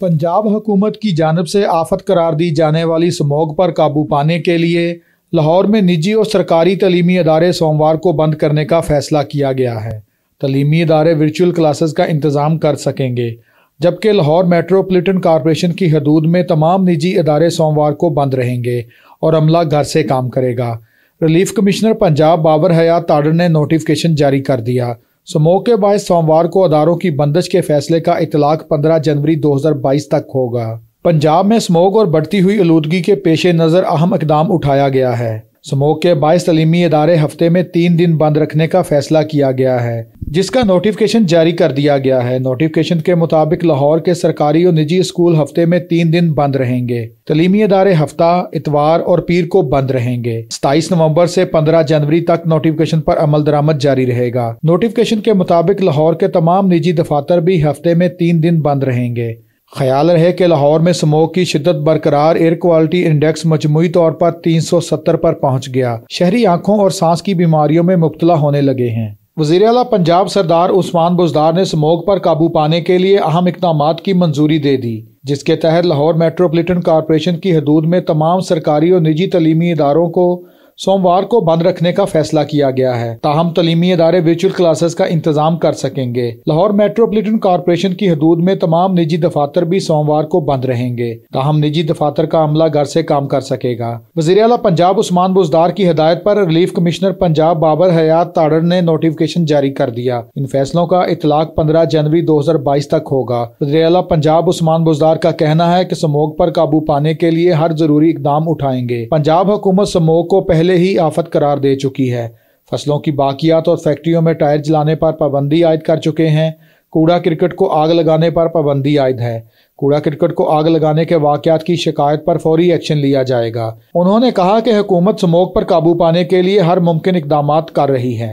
पंजाब हुकूमत की जानब से आफत करार दी जाने वाली स्मोग पर काबू पाने के लिए लाहौर में निजी और सरकारी तलीमी अदारे सोमवार को बंद करने का फैसला किया गया है तलीमी अदारे वर्चुअल क्लासेस का इंतज़ाम कर सकेंगे जबकि लाहौर मेट्रोपॉलिटन कॉरपोरेशन की हदूद में तमाम निजी अदारे सोमवार को बंद रहेंगे और अमला घर से काम करेगा रिलीफ कमिश्नर पंजाब बाबर हयात ताडर ने नोटिफिकेशन जारी कर दिया सो के बायस सोमवार को अदारों की बंदश के फैसले का इतलाक 15 जनवरी 2022 तक होगा पंजाब में स्मोक और बढ़ती हुई आलूदगी के पेश नज़र अहम इकदाम उठाया गया है स्मोक के बाईस तलीमी इदारे हफ्ते में तीन दिन बंद रखने का फैसला किया गया है जिसका नोटिफिकेशन जारी कर दिया गया है नोटिफिकेशन के मुताबिक लाहौर के सरकारी और निजी स्कूल हफ्ते में तीन दिन बंद रहेंगे तलीमी अदारे हफ्ता इतवार और पीर को बंद रहेंगे सताईस नवम्बर से पंद्रह जनवरी तक नोटिफिकेशन पर अमल दरामद जारी रहेगा नोटिफिकेशन के मुताबिक लाहौर के तमाम निजी दफातर भी हफ्ते में तीन दिन बंद रहेंगे ख्याल रहे कि लाहौर में स्मोक की शिदत बरकरार एयर क्वालिटी इंडेक्स मजमू तौर पर 370 पर पहुंच गया शहरी आंखों और सांस की बीमारियों में मुबतला होने लगे हैं वजीर अला पंजाब सरदार उस्मान बुजदार ने स्मोग पर काबू पाने के लिए अहम इकदाम की मंजूरी दे दी जिसके तहत लाहौर मेट्रोपोलिटन कॉरपोरेशन की हदूद में तमाम सरकारी और निजी तलीमी इदारों को सोमवार को बंद रखने का फैसला किया गया है ताहम तलीमी इदारे वर्चुअल क्लासेस का इंतजाम कर सकेंगे लाहौर मेट्रोपोलिटन कॉरपोरेशन की हदूद में तमाम निजी दफातर भी सोमवार को बंद रहेंगे ताहम निजी दफातर का अमला घर से काम कर सकेगा वजीर अला पंजाब उस्मान बुजदार की हदायत पर रिलीफ कमिश्नर पंजाब बाबर हयात ताड़र ने नोटिफिकेशन जारी कर दिया इन फैसलों का इतलाक पंद्रह जनवरी दो हजार बाईस तक होगा वजीर अला पंजाब उस्मान बुजदार का कहना है की समोग पर काबू पाने के लिए हर जरूरी इकदाम उठाएंगे पंजाब हुकूमत समोग को पहले पहले ही आफत करार दे चुकी है फसलों की बाकियात और फैक्ट्रियों में टायर जलाने पर पाबंदी आयद कर चुके हैं कूड़ा क्रिकेट को आग लगाने पर पाबंदी आयद है कूड़ा क्रिकेट को आग लगाने के वाकत की शिकायत पर फौरी एक्शन लिया जाएगा उन्होंने कहा कि हुकूमत स्मोक पर काबू पाने के लिए हर मुमकिन इकदाम कर रही है